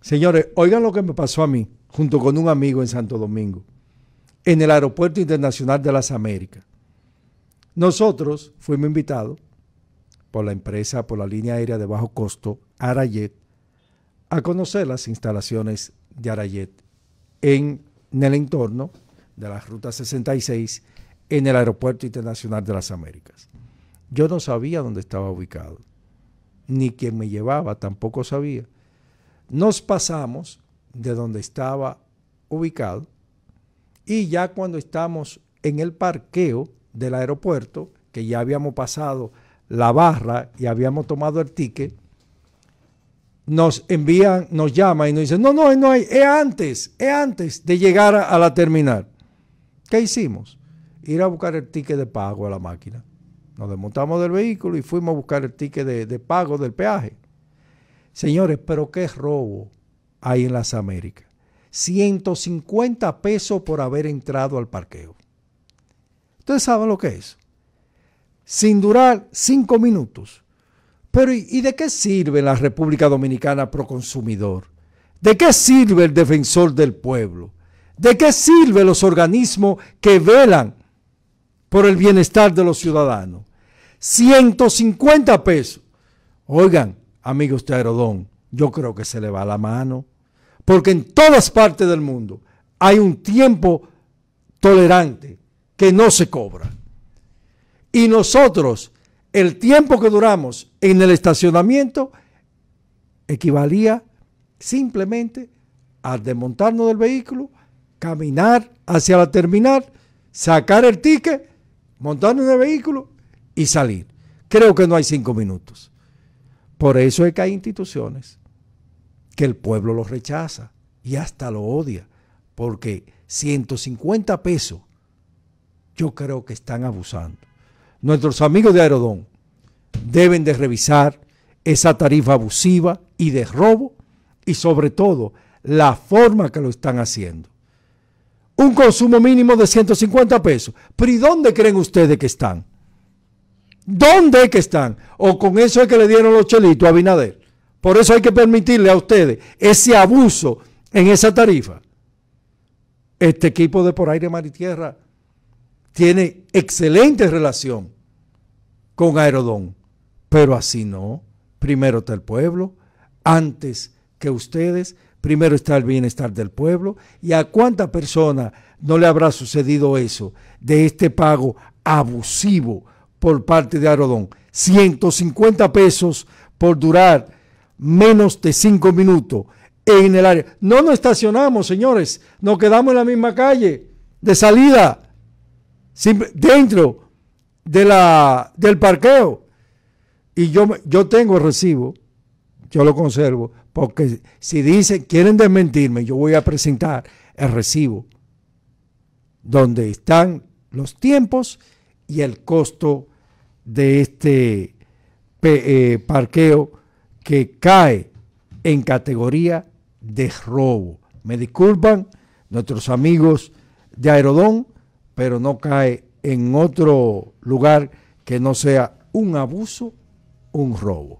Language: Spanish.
Señores, oigan lo que me pasó a mí, junto con un amigo en Santo Domingo, en el Aeropuerto Internacional de las Américas. Nosotros fuimos invitados por la empresa, por la línea aérea de bajo costo, Arayet, a conocer las instalaciones de Arayet en, el entorno de la Ruta 66 en el Aeropuerto Internacional de las Américas. Yo no sabía dónde estaba ubicado, ni quién me llevaba tampoco sabía. Nos pasamos de donde estaba ubicado y ya cuando estamos en el parqueo del aeropuerto, que ya habíamos pasado la barra y habíamos tomado el ticket, nos envían, nos llaman y nos dicen, no, no, no hay, es antes, es antes de llegar a, la terminal. ¿Qué hicimos? Ir a buscar el ticket de pago a la máquina. Nos desmontamos del vehículo y fuimos a buscar el ticket de pago del peaje. Señores, pero qué robo hay en las Américas. 150 pesos por haber entrado al parqueo. Ustedes saben lo que es. Sin durar cinco minutos. Pero ¿y de qué sirve la República Dominicana proconsumidor? ¿De qué sirve el defensor del pueblo? ¿De qué sirve los organismos que velan por el bienestar de los ciudadanos? 150 pesos. Oigan, amigo usted Aerodón, yo creo que se le va la mano. Porque en todas partes del mundo hay un tiempo tolerante que no se cobra. Y nosotros, el tiempo que duramos en el estacionamiento equivalía simplemente a desmontarnos del vehículo, caminar hacia la terminal, sacar el ticket, montarnos en el vehículo y salir. Creo que no hay cinco minutos. Por eso es que hay instituciones que el pueblo los rechaza y hasta lo odia, porque 150 pesos yo creo que están abusando. Nuestros amigos de Aerodón deben de revisar esa tarifa abusiva y de robo y sobre todo la forma que lo están haciendo. Un consumo mínimo de 150 pesos. ¿Pero dónde creen ustedes que están? ¿Dónde es que están? O con eso es que le dieron los chelitos a Binader. Por eso hay que permitirle a ustedes ese abuso en esa tarifa. Este equipo de por aire, mar y tierra tiene excelente relación con Aerodón, pero así no. Primero está el pueblo, antes que ustedes, primero está el bienestar del pueblo. ¿Y a cuánta persona no le habrá sucedido eso de este pago abusivo? por parte de Arodón. 150 pesos por durar menos de 5 minutos en el área. No nos estacionamos, señores. Nos quedamos en la misma calle de salida, dentro de la, del parqueo. Y yo, yo tengo el recibo, yo lo conservo, porque si dicen, quieren desmentirme, yo voy a presentar el recibo donde están los tiempos y el costo de este eh, parqueo que cae en categoría de robo. Me disculpan nuestros amigos de Aerodón, pero no cae en otro lugar que no sea un abuso, un robo.